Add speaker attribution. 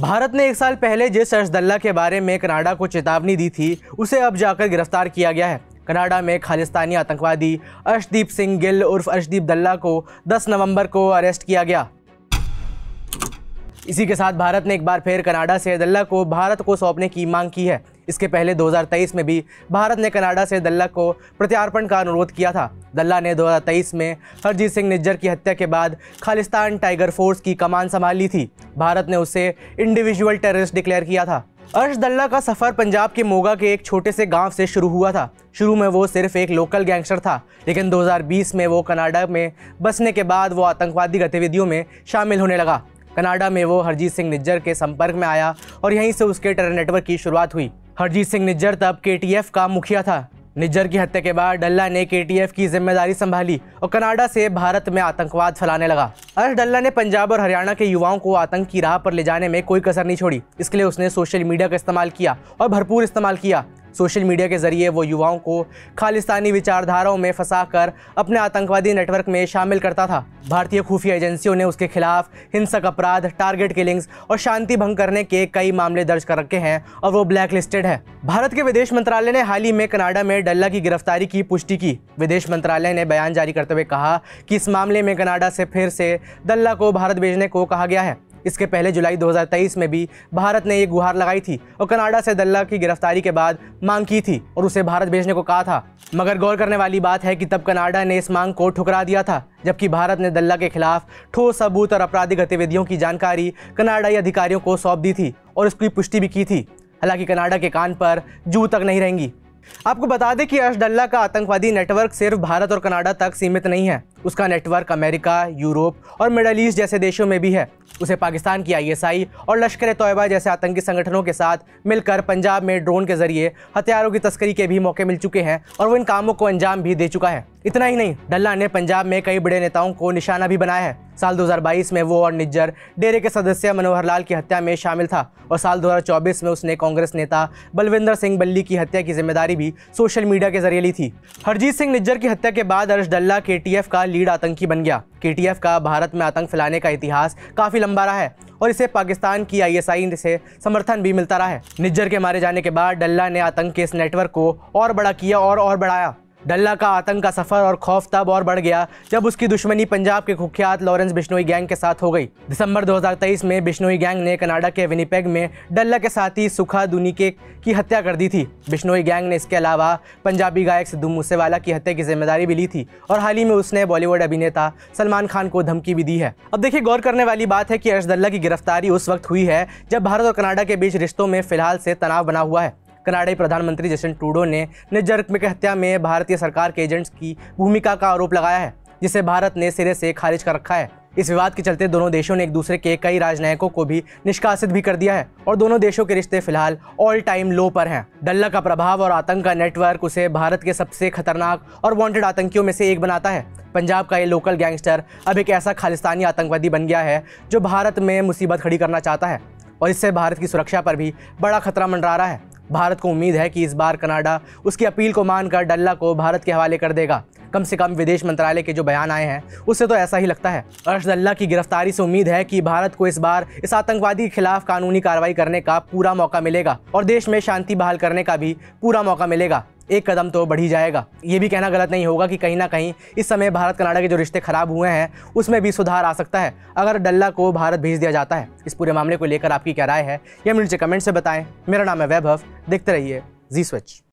Speaker 1: भारत ने एक साल पहले जिस अर्शदल्ला के बारे में कनाडा को चेतावनी दी थी उसे अब जाकर गिरफ्तार किया गया है कनाडा में खालिस्तानी आतंकवादी अर्शदीप सिंह गिल उर्फ अर्शदीप दल्ला को 10 नवंबर को अरेस्ट किया गया इसी के साथ भारत ने एक बार फिर कनाडा से दल्ला को भारत को सौंपने की मांग की है इसके पहले 2023 में भी भारत ने कनाडा से दल्ला को प्रत्यार्पण का अनुरोध किया था दल्ला ने 2023 में हरजीत सिंह निज्जर की हत्या के बाद खालिस्तान टाइगर फोर्स की कमान संभाल ली थी भारत ने उसे इंडिविजुअल टेररिस्ट डिक्लेयर किया था अर्श दल्ला का सफ़र पंजाब के मोगा के एक छोटे से गांव से शुरू हुआ था शुरू में वो सिर्फ एक लोकल गैंगस्टर था लेकिन 2020 में वो कनाडा में बसने के बाद वो आतंकवादी गतिविधियों में शामिल होने लगा कनाडा में वो हरजीत सिंह निज्जर के संपर्क में आया और यहीं से उसके टेरर नेटवर्क की शुरुआत हुई हरजीत सिंह निज्जर तब के का मुखिया था निज्जर की हत्या के बाद डल्ला ने के की जिम्मेदारी संभाली और कनाडा से भारत में आतंकवाद फैलाने लगा अर्श डल्ला ने पंजाब और हरियाणा के युवाओं को आतंक की राह पर ले जाने में कोई कसर नहीं छोड़ी इसके लिए उसने सोशल मीडिया का इस्तेमाल किया और भरपूर इस्तेमाल किया सोशल मीडिया के जरिए वो युवाओं को खालिस्तानी विचारधाराओं में फंसा कर अपने आतंकवादी नेटवर्क में शामिल करता था भारतीय खुफिया एजेंसियों ने उसके खिलाफ हिंसक अपराध टारगेट किलिंग्स और शांति भंग करने के कई मामले दर्ज कर रखे हैं और वो ब्लैकलिस्टेड है भारत के विदेश मंत्रालय ने हाल ही में कनाडा में डल्ला की गिरफ्तारी की पुष्टि की विदेश मंत्रालय ने बयान जारी करते हुए कहा कि इस मामले में कनाडा से फिर से दल्ला को भारत भेजने को कहा गया है इसके पहले जुलाई 2023 में भी भारत ने ये गुहार लगाई थी और कनाडा से दल्ला की गिरफ्तारी के बाद मांग की थी और उसे भारत भेजने को कहा था मगर गौर करने वाली बात है कि तब कनाडा ने इस मांग को ठुकरा दिया था जबकि भारत ने दल्ला के खिलाफ ठोस सबूत और आपराधिक गतिविधियों की जानकारी कनाडाई अधिकारियों को सौंप दी थी और इसकी पुष्टि भी की थी हालांकि कनाडा के कान पर जू तक नहीं रहेंगी आपको बता दें कि अर्श डल्ला का आतंकवादी नेटवर्क सिर्फ भारत और कनाडा तक सीमित नहीं है उसका नेटवर्क अमेरिका यूरोप और मिडल ईस्ट जैसे देशों में भी है उसे पाकिस्तान की आईएसआई और लश्कर तोयबा जैसे आतंकी संगठनों के साथ मिलकर पंजाब में ड्रोन के जरिए हथियारों की तस्करी के भी मौके मिल चुके हैं और वो इन कामों को अंजाम भी दे चुका है इतना ही नहीं डल्ला ने पंजाब में कई बड़े नेताओं को निशाना भी बनाया है साल 2022 में वो और निज्जर डेरे के सदस्य मनोहर लाल की हत्या में शामिल था और साल 2024 में उसने कांग्रेस नेता बलविंदर सिंह बल्ली की हत्या की जिम्मेदारी भी सोशल मीडिया के जरिए ली थी हरजीत सिंह निज्जर की हत्या के बाद अर्श डल्ला के का लीड आतंकी बन गया के का भारत में आतंक फैलाने का इतिहास काफ़ी लंबा रहा है और इसे पाकिस्तान की आईएसआई से समर्थन भी मिलता रहा है निज्जर के मारे जाने के बाद डल्ला ने आतंक के इस नेटवर्क को और बड़ा किया और और बढ़ाया डल्ला का आतंक का सफ़र और खौफ तब और बढ़ गया जब उसकी दुश्मनी पंजाब के कुख्यात लॉरेंस बिश्नोई गैंग के साथ हो गई दिसंबर 2023 में बिश्नोई गैंग ने कनाडा के विनीपेग में डल्ला के साथी सुखा दुनिके की हत्या कर दी थी बिश्नोई गैंग ने इसके अलावा पंजाबी गायक सिद्धू मूसेवाला की हत्या की जिम्मेदारी भी ली थी और हाल ही में उसने बॉलीवुड अभिनेता सलमान खान को धमकी भी दी है अब देखिए गौर करने वाली बात है कि अर्श डल्ला की गिरफ्तारी उस वक्त हुई है जब भारत और कनाडा के बीच रिश्तों में फिलहाल से तनाव बना हुआ है कनाडाई प्रधानमंत्री जस्टिन ट्रूडो ने निजर्क में हत्या में भारतीय सरकार के एजेंट्स की भूमिका का आरोप लगाया है जिसे भारत ने सिरे से खारिज कर रखा है इस विवाद के चलते दोनों देशों ने एक दूसरे के कई राजनयिकों को भी निष्कासित भी कर दिया है और दोनों देशों के रिश्ते फिलहाल ऑल टाइम लो पर हैं डल्ला का प्रभाव और आतंक का नेटवर्क उसे भारत के सबसे खतरनाक और वांटेड आतंकियों में से एक बनाता है पंजाब का ये लोकल गैंगस्टर अब एक ऐसा खालिस्तानी आतंकवादी बन गया है जो भारत में मुसीबत खड़ी करना चाहता है और इससे भारत की सुरक्षा पर भी बड़ा खतरा मंडरा रहा है भारत को उम्मीद है कि इस बार कनाडा उसकी अपील को मानकर डल्ला को भारत के हवाले कर देगा कम से कम विदेश मंत्रालय के जो बयान आए हैं उससे तो ऐसा ही लगता है अर्श दल्ला की गिरफ्तारी से उम्मीद है कि भारत को इस बार इस आतंकवादी के खिलाफ कानूनी कार्रवाई करने का पूरा मौका मिलेगा और देश में शांति बहाल करने का भी पूरा मौका मिलेगा एक कदम तो बढ़ी जाएगा ये भी कहना गलत नहीं होगा कि कहीं ना कहीं इस समय भारत कनाडा के जो रिश्ते खराब हुए हैं उसमें भी सुधार आ सकता है अगर डल्ला को भारत भेज दिया जाता है इस पूरे मामले को लेकर आपकी क्या राय है यह मुझे कमेंट से बताएं मेरा नाम है वैभव देखते रहिए जी स्विच